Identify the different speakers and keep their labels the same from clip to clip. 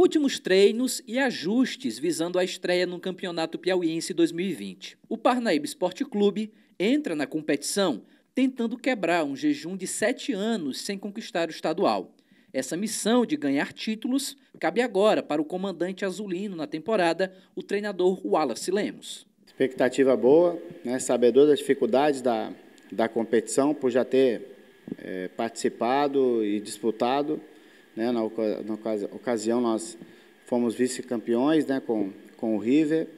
Speaker 1: Últimos treinos e ajustes visando a estreia no Campeonato Piauiense 2020. O Parnaíba Esporte Clube entra na competição tentando quebrar um jejum de sete anos sem conquistar o estadual. Essa missão de ganhar títulos cabe agora para o comandante azulino na temporada, o treinador Wallace Lemos.
Speaker 2: Expectativa boa, né? sabedor das dificuldades da, da competição, por já ter é, participado e disputado. Né? Na, na, ocasião, nós fomos vice-campeões né? com, com o River.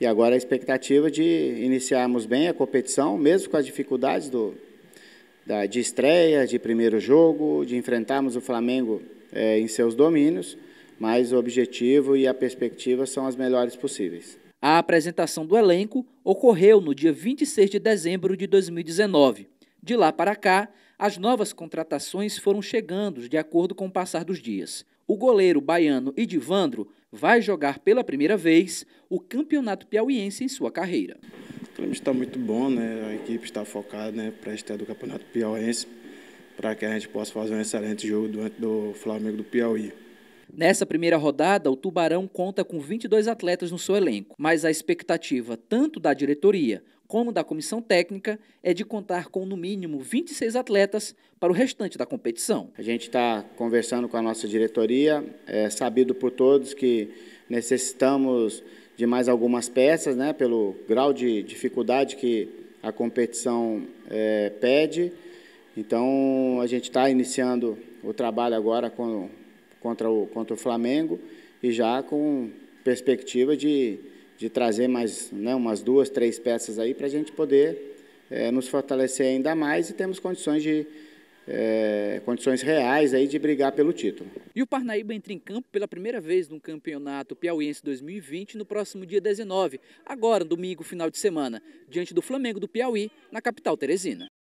Speaker 2: E agora a expectativa de iniciarmos bem a competição, mesmo com as dificuldades do, da, de estreia, de primeiro jogo, de enfrentarmos o Flamengo é, em seus domínios, mas o objetivo e a perspectiva são as melhores possíveis. A apresentação do
Speaker 1: elenco ocorreu no dia 26 de dezembro de 2019. De lá para cá, as novas contratações foram chegando de acordo com o passar dos dias. O goleiro baiano Idivandro vai jogar pela primeira vez o Campeonato Piauiense em sua
Speaker 2: carreira. O clima está muito bom, né? A equipe está focada né, para a estreia do Campeonato Piauiense, para que a gente possa fazer um excelente jogo do Flamengo do Piauí. Nessa
Speaker 1: primeira rodada, o Tubarão conta com 22 atletas no seu elenco, mas a expectativa tanto
Speaker 2: da diretoria
Speaker 1: como da comissão técnica é de contar com no mínimo 26 atletas
Speaker 2: para o restante da competição. A gente está conversando com a nossa diretoria, é sabido por todos que necessitamos de mais algumas peças, né, pelo grau de dificuldade que a competição é, pede. Então, a gente está iniciando o trabalho agora com contra o, contra o Flamengo e já com perspectiva de, de trazer mais né, umas duas, três peças aí para a gente poder é, nos fortalecer ainda mais e temos condições de, é, condições reais aí de brigar pelo título.
Speaker 1: E o Parnaíba entra em campo pela primeira vez no Campeonato Piauiense 2020 no próximo dia 19, agora domingo, final de semana, diante do Flamengo do Piauí, na capital Teresina.